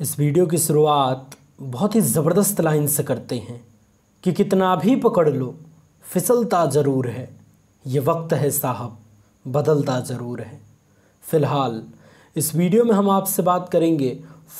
इस वीडियो की शुरुआत बहुत ही ज़बरदस्त लाइन से करते हैं कि कितना भी पकड़ लो फिसलता ज़रूर है ये वक्त है साहब बदलता ज़रूर है फ़िलहाल इस वीडियो में हम आपसे बात करेंगे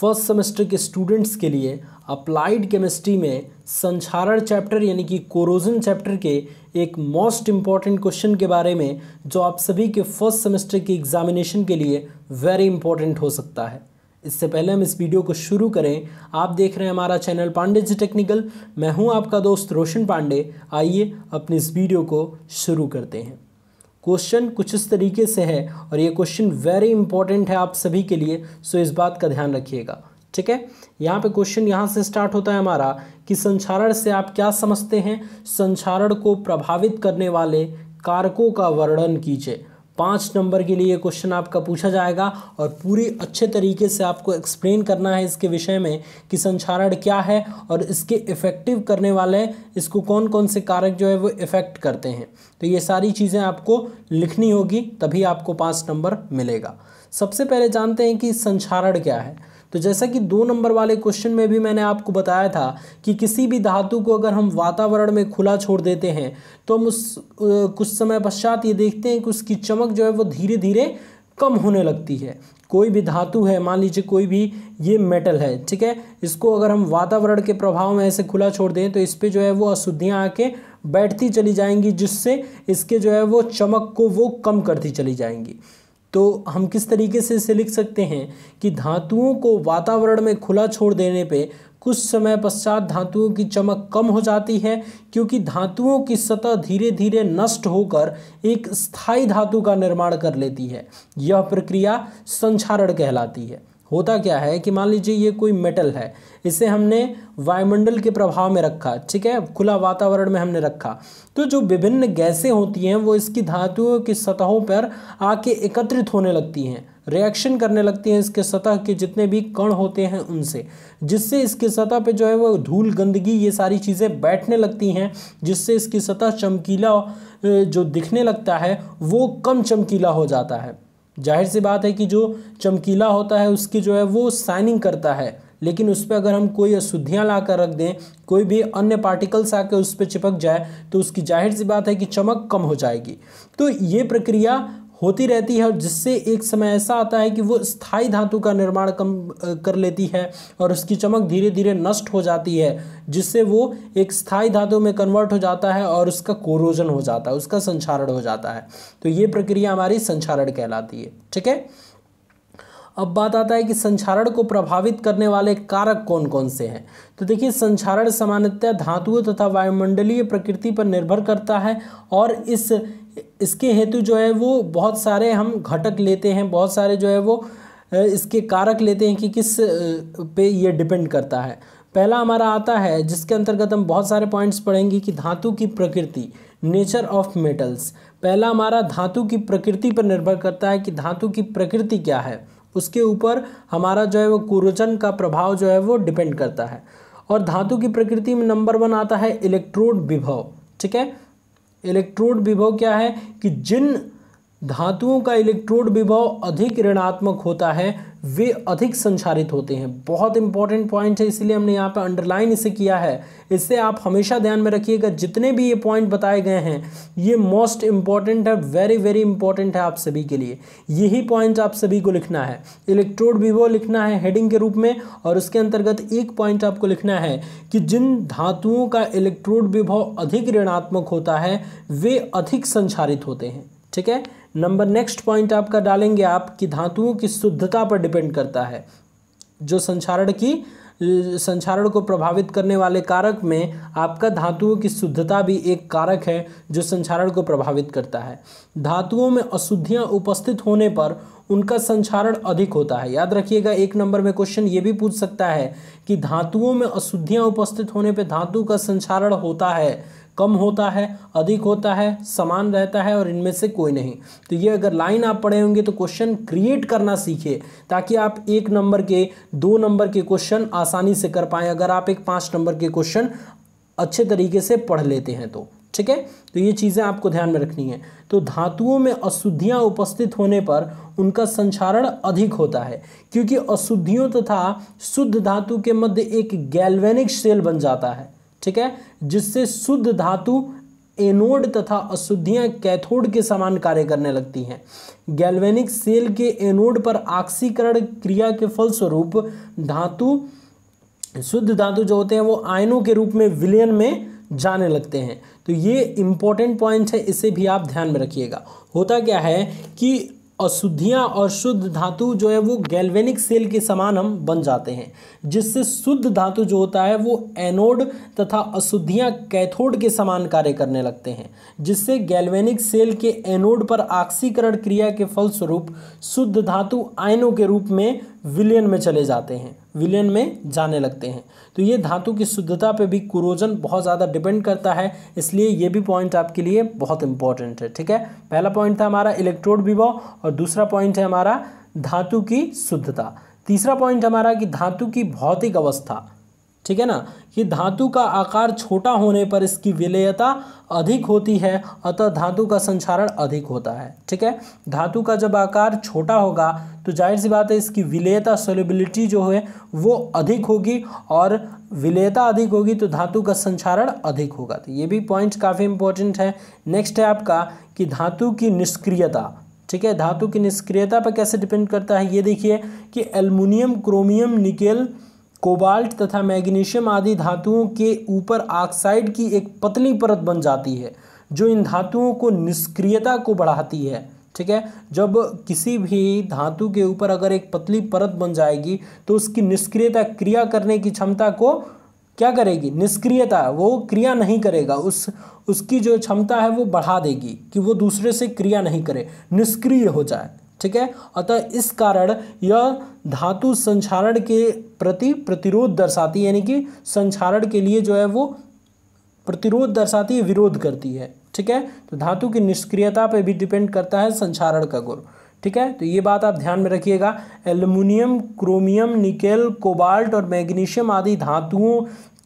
फर्स्ट सेमेस्टर के स्टूडेंट्स के लिए अप्लाइड केमिस्ट्री में संचारण चैप्टर यानी कि कोरोजन चैप्टर के एक मोस्ट इम्पॉर्टेंट क्वेश्चन के बारे में जो आप सभी के फर्स्ट सेमेस्टर के एग्ज़ामिनेशन के लिए वेरी इंपॉर्टेंट हो सकता है इससे पहले हम इस वीडियो को शुरू करें आप देख रहे हैं हमारा चैनल पांडे जी टेक्निकल मैं हूं आपका दोस्त रोशन पांडे आइए अपनी इस वीडियो को शुरू करते हैं क्वेश्चन कुछ इस तरीके से है और ये क्वेश्चन वेरी इंपॉर्टेंट है आप सभी के लिए सो इस बात का ध्यान रखिएगा ठीक है यहाँ पे क्वेश्चन यहाँ से स्टार्ट होता है हमारा कि संचारण से आप क्या समझते हैं संचारण को प्रभावित करने वाले कारकों का वर्णन कीजिए पाँच नंबर के लिए क्वेश्चन आपका पूछा जाएगा और पूरी अच्छे तरीके से आपको एक्सप्लेन करना है इसके विषय में कि संचारण क्या है और इसके इफ़ेक्टिव करने वाले इसको कौन कौन से कारक जो है वो इफ़ेक्ट करते हैं तो ये सारी चीज़ें आपको लिखनी होगी तभी आपको पाँच नंबर मिलेगा सबसे पहले जानते हैं कि संचारण क्या है तो जैसा कि दो नंबर वाले क्वेश्चन में भी मैंने आपको बताया था कि किसी भी धातु को अगर हम वातावरण में खुला छोड़ देते हैं तो हम उस कुछ समय पश्चात ये देखते हैं कि उसकी चमक जो है वो धीरे धीरे कम होने लगती है कोई भी धातु है मान लीजिए कोई भी ये मेटल है ठीक है इसको अगर हम वातावरण के प्रभाव में ऐसे खुला छोड़ दें तो इस पर जो है वो अशुद्धियाँ आके बैठती चली जाएंगी जिससे इसके जो है वो चमक को वो कम करती चली जाएंगी तो हम किस तरीके से इसे लिख सकते हैं कि धातुओं को वातावरण में खुला छोड़ देने पे कुछ समय पश्चात धातुओं की चमक कम हो जाती है क्योंकि धातुओं की सतह धीरे धीरे नष्ट होकर एक स्थायी धातु का निर्माण कर लेती है यह प्रक्रिया संक्षारण कहलाती है होता क्या है कि मान लीजिए ये कोई मेटल है इसे हमने वायुमंडल के प्रभाव में रखा ठीक है खुला वातावरण में हमने रखा तो जो विभिन्न गैसें होती हैं वो इसकी धातुओं की सतहों पर आके एकत्रित होने लगती हैं रिएक्शन करने लगती हैं इसके सतह के जितने भी कण होते हैं उनसे जिससे इसकी सतह पे जो है वो धूल गंदगी ये सारी चीज़ें बैठने लगती हैं जिससे इसकी सतह चमकीला जो दिखने लगता है वो कम चमकीला हो जाता है जाहिर सी बात है कि जो चमकीला होता है उसकी जो है वो साइनिंग करता है लेकिन उस पर अगर हम कोई अशुद्धियाँ ला कर रख दें कोई भी अन्य पार्टिकल्स आकर उस पर चिपक जाए तो उसकी जाहिर सी बात है कि चमक कम हो जाएगी तो ये प्रक्रिया होती रहती है और जिससे एक समय ऐसा आता है कि वो स्थायी धातु का निर्माण कम कर लेती है और उसकी चमक धीरे धीरे नष्ट हो जाती है जिससे वो एक स्थायी धातु में कन्वर्ट हो जाता है और उसका कोरोजन हो जाता है उसका संचारण हो जाता है तो ये प्रक्रिया हमारी संचारण कहलाती है ठीक है अब बात आता है कि संचारण को प्रभावित करने वाले कारक कौन कौन से हैं तो देखिए संक्षारण सामान्यतः धातुओं तथा वायुमंडलीय प्रकृति पर निर्भर करता है और इस इसके हेतु जो है वो बहुत सारे हम घटक लेते हैं बहुत सारे जो है वो इसके कारक लेते हैं कि किस पे ये डिपेंड करता है पहला हमारा आता है जिसके अंतर्गत हम बहुत सारे पॉइंट्स पढ़ेंगे कि धातु की प्रकृति नेचर ऑफ मेटल्स पहला हमारा धातु की प्रकृति पर निर्भर करता है कि धातु की प्रकृति क्या है उसके ऊपर हमारा जो है वो कुरोजन का प्रभाव जो है वो डिपेंड करता है और धातु की प्रकृति में नंबर वन आता है इलेक्ट्रोड विभव ठीक है इलेक्ट्रोड विभव क्या है कि जिन धातुओं का इलेक्ट्रोड विभव अधिक ऋणात्मक होता है वे अधिक संचारित होते हैं बहुत इंपॉर्टेंट पॉइंट है इसलिए हमने यहाँ पर अंडरलाइन इसे किया है इससे आप हमेशा ध्यान में रखिएगा जितने भी ये पॉइंट बताए गए हैं ये मोस्ट इंपॉर्टेंट है वेरी वेरी इंपॉर्टेंट है आप सभी के लिए यही पॉइंट आप सभी को लिखना है इलेक्ट्रोड भी वो लिखना है हेडिंग के रूप में और उसके अंतर्गत एक पॉइंट आपको लिखना है कि जिन धातुओं का इलेक्ट्रोड विभव अधिक ऋणात्मक होता है वे अधिक संचारित होते हैं ठीक है नंबर नेक्स्ट पॉइंट आपका डालेंगे आप कि धातुओं की शुद्धता पर डिपेंड करता है जो संचारण की संचारण को प्रभावित करने वाले कारक में आपका धातुओं की शुद्धता भी एक कारक है जो संचारण को प्रभावित करता है धातुओं में अशुद्धियां उपस्थित होने पर उनका संचारण अधिक होता है याद रखिएगा एक नंबर में क्वेश्चन ये भी पूछ सकता है कि धातुओं में अशुद्धियाँ उपस्थित होने पर धातु का संचारण होता है कम होता है अधिक होता है समान रहता है और इनमें से कोई नहीं तो ये अगर लाइन आप पढ़े होंगे तो क्वेश्चन क्रिएट करना सीखिए ताकि आप एक नंबर के दो नंबर के क्वेश्चन आसानी से कर पाएँ अगर आप एक पाँच नंबर के क्वेश्चन अच्छे तरीके से पढ़ लेते हैं तो ठीक है तो ये चीज़ें आपको ध्यान में रखनी है तो धातुओं में अशुद्धियाँ उपस्थित होने पर उनका संचारण अधिक होता है क्योंकि अशुद्धियों तथा शुद्ध धातु के मध्य एक गैल्वेनिक सेल बन जाता है ठीक है जिससे शुद्ध धातु एनोड तथा अशुद्धियाँ कैथोड के समान कार्य करने लगती हैं गैल्वेनिक सेल के एनोड पर आक्सीकरण क्रिया के फलस्वरूप धातु शुद्ध धातु जो होते हैं वो आयनों के रूप में विलयन में जाने लगते हैं तो ये इम्पोर्टेंट पॉइंट्स है इसे भी आप ध्यान में रखिएगा होता क्या है कि अशुद्धियाँ और शुद्ध धातु जो है वो गैल्वेनिक सेल के समान हम बन जाते हैं जिससे शुद्ध धातु जो होता है वो एनोड तथा अशुद्धियाँ कैथोड के समान कार्य करने लगते हैं जिससे गैल्वेनिक सेल के एनोड पर आक्सीकरण क्रिया के फलस्वरूप शुद्ध धातु आयनों के रूप में विलियन में चले जाते हैं विलियन में जाने लगते हैं तो ये धातु की शुद्धता पे भी कुरोजन बहुत ज़्यादा डिपेंड करता है इसलिए ये भी पॉइंट आपके लिए बहुत इंपॉर्टेंट है ठीक है पहला पॉइंट था हमारा इलेक्ट्रोड विभाव और दूसरा पॉइंट है हमारा धातु की शुद्धता तीसरा पॉइंट हमारा कि धातु की भौतिक अवस्था ठीक है ना कि धातु का आकार छोटा होने पर इसकी विलेयता अधिक होती है अतः धातु का संचारण अधिक होता है ठीक है धातु का जब आकार छोटा होगा तो जाहिर सी बात है इसकी विलेयता सोलिबिलिटी जो है वो अधिक होगी और विलेयता अधिक होगी तो धातु का संचारण अधिक होगा तो ये भी पॉइंट काफ़ी इंपॉर्टेंट है नेक्स्ट है आपका कि धातु की निष्क्रियता ठीक है धातु की निष्क्रियता पर कैसे डिपेंड करता है ये देखिए कि एल्युमिनियम क्रोमियम निकेल कोबाल्ट तथा मैग्नीशियम आदि धातुओं के ऊपर ऑक्साइड की एक पतली परत बन जाती है जो इन धातुओं को निष्क्रियता को बढ़ाती है ठीक है जब किसी भी धातु के ऊपर अगर एक पतली परत बन जाएगी तो उसकी निष्क्रियता क्रिया करने की क्षमता को क्या करेगी निष्क्रियता वो क्रिया नहीं करेगा उस उसकी जो क्षमता है वो बढ़ा देगी कि वो दूसरे से क्रिया नहीं करे निष्क्रिय हो जाए ठीक है अतः इस कारण यह धातु संचारण के प्रति प्रतिरोध दर्शाती है यानी कि संचारण के लिए जो है वो प्रतिरोध दर्शाती है विरोध करती है ठीक है तो धातु की निष्क्रियता पर भी डिपेंड करता है संचारण का गुण ठीक है तो ये बात आप ध्यान में रखिएगा एल्युमिनियम क्रोमियम निकेल कोबाल्ट और मैग्नीशियम आदि धातुओं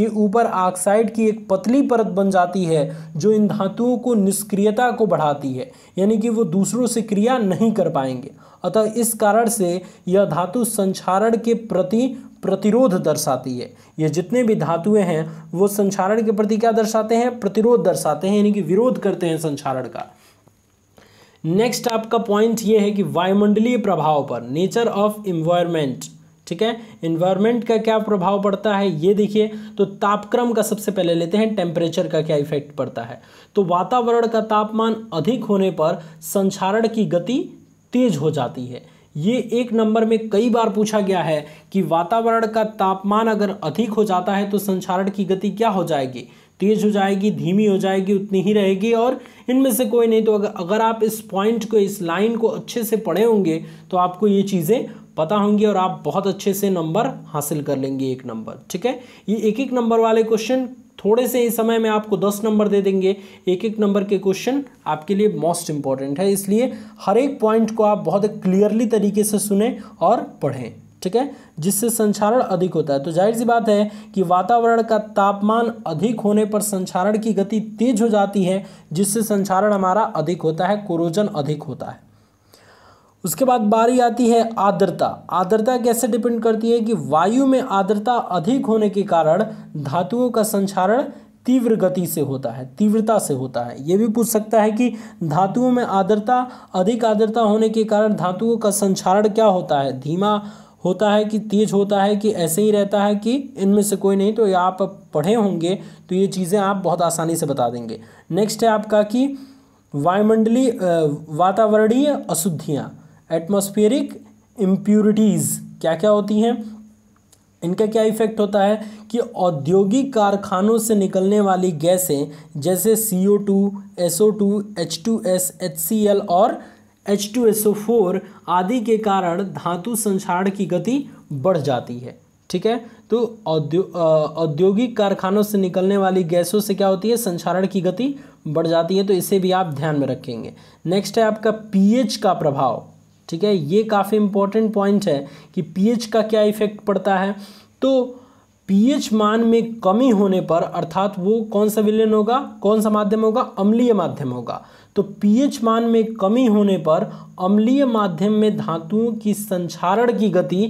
के ऊपर ऑक्साइड की एक पतली परत बन जाती है जो इन धातुओं को निष्क्रियता को बढ़ाती है यानी कि वो दूसरों से क्रिया नहीं कर पाएंगे अतः इस कारण से यह धातु संचारण के प्रति प्रतिरोध दर्शाती है ये जितने भी धातुएं हैं वो संचारण के प्रति क्या दर्शाते हैं प्रतिरोध दर्शाते हैं यानी कि विरोध करते हैं संचारण का नेक्स्ट आपका पॉइंट ये है कि वायुमंडलीय प्रभाव पर नेचर ऑफ इन्वायरमेंट ठीक है इन्वायरमेंट का क्या प्रभाव पड़ता है ये देखिए तो तापक्रम का सबसे पहले लेते हैं टेम्परेचर का क्या इफेक्ट पड़ता है तो वातावरण का तापमान अधिक होने पर संचारण की गति तेज हो जाती है ये एक नंबर में कई बार पूछा गया है कि वातावरण का तापमान अगर अधिक हो जाता है तो संचारण की गति क्या हो जाएगी तेज हो जाएगी धीमी हो जाएगी उतनी ही रहेगी और इनमें से कोई नहीं तो अगर, अगर आप इस पॉइंट को इस लाइन को अच्छे से पढ़े होंगे तो आपको ये चीज़ें पता होंगे और आप बहुत अच्छे से नंबर हासिल कर लेंगे एक नंबर ठीक है ये एक एक नंबर वाले क्वेश्चन थोड़े से ही समय में आपको दस नंबर दे देंगे एक एक नंबर के क्वेश्चन आपके लिए मोस्ट इंपॉर्टेंट है इसलिए हर एक पॉइंट को आप बहुत क्लियरली तरीके से सुने और पढ़ें ठीक है जिससे संचारण अधिक होता है तो जाहिर सी बात है कि वातावरण का तापमान अधिक होने पर संचारण की गति तेज हो जाती है जिससे संचारण हमारा अधिक होता है कोरोजन अधिक होता है उसके बाद बारी आती है आर्द्रता आर्द्रता कैसे डिपेंड करती है कि वायु में आर्द्रता अधिक होने के कारण धातुओं का संचारण तीव्र गति से होता है तीव्रता से होता है ये भी पूछ सकता है कि धातुओं में आर्द्रता अधिक आर्द्रता होने के कारण धातुओं का संचारण क्या होता है धीमा होता है कि तेज होता है कि ऐसे ही रहता है कि इनमें से कोई नहीं तो ये आप पढ़े होंगे तो ये चीज़ें आप बहुत आसानी से बता देंगे नेक्स्ट है आपका कि वायुमंडलीय वातावरणीय अशुद्धियाँ एटमॉस्फेरिक इम्प्यूरिटीज़ क्या क्या होती हैं इनका क्या इफेक्ट होता है कि औद्योगिक कारखानों से निकलने वाली गैसें जैसे C O two S O two H two S H C L और H two S O four आदि के कारण धातु संसारण की गति बढ़ जाती है ठीक है तो औद्यो औद्योगिक कारखानों से निकलने वाली गैसों से क्या होती है संसारण की गति बढ़ जाती है तो इसे भी आप ध्यान में रखेंगे नेक्स्ट है आपका पीएच का प्रभाव ठीक है ये काफ़ी इंपॉर्टेंट पॉइंट है कि पीएच का क्या इफेक्ट पड़ता है तो पीएच मान में कमी होने पर अर्थात वो कौन सा विलयन होगा कौन सा माध्यम होगा अम्लीय माध्यम होगा तो पीएच मान में कमी होने पर अम्लीय माध्यम में धातुओं की संचारण की गति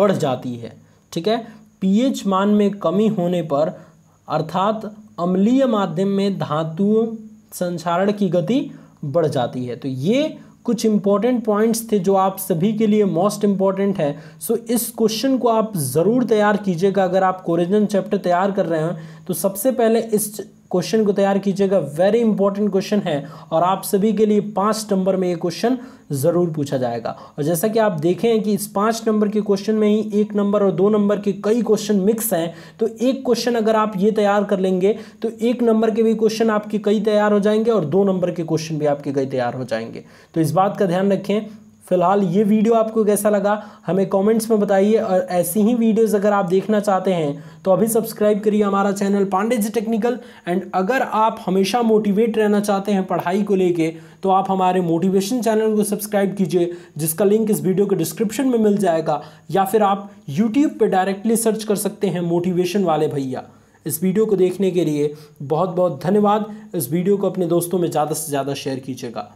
बढ़ जाती है ठीक है पीएच मान में कमी होने पर अर्थात अम्लीय माध्यम में धातुओं संचारण की गति बढ़ जाती है तो ये कुछ इंपॉर्टेंट पॉइंट्स थे जो आप सभी के लिए मोस्ट इंपॉर्टेंट है सो so, इस क्वेश्चन को आप ज़रूर तैयार कीजिएगा अगर आप कोरिजन चैप्टर तैयार कर रहे हैं तो सबसे पहले इस क्वेश्चन को तैयार कीजिएगा वेरी इंपॉर्टेंट क्वेश्चन है और आप सभी के लिए पाँच नंबर में ये क्वेश्चन ज़रूर पूछा जाएगा और जैसा कि आप देखें कि इस पाँच नंबर के क्वेश्चन में ही एक नंबर और दो नंबर के कई क्वेश्चन मिक्स हैं तो एक क्वेश्चन अगर आप ये तैयार कर लेंगे तो एक नंबर के भी क्वेश्चन आपके कई तैयार हो जाएंगे और दो नंबर के क्वेश्चन भी आपके कई तैयार हो जाएंगे तो इस बात का ध्यान रखें फिलहाल ये वीडियो आपको कैसा लगा हमें कमेंट्स में बताइए और ऐसी ही वीडियोस अगर आप देखना चाहते हैं तो अभी सब्सक्राइब करिए हमारा channel Pandey ji technical and अगर आप हमेशा मोटिवेट रहना चाहते हैं पढ़ाई को लेके तो आप हमारे मोटिवेशन चैनल को सब्सक्राइब कीजिए जिसका लिंक इस वीडियो के डिस्क्रिप्शन में मिल जाएगा या फिर आप यूट्यूब पर डायरेक्टली सर्च कर सकते हैं मोटिवेशन वाले भैया इस वीडियो को देखने के लिए बहुत बहुत धन्यवाद इस वीडियो को अपने दोस्तों में ज़्यादा से ज़्यादा शेयर कीजिएगा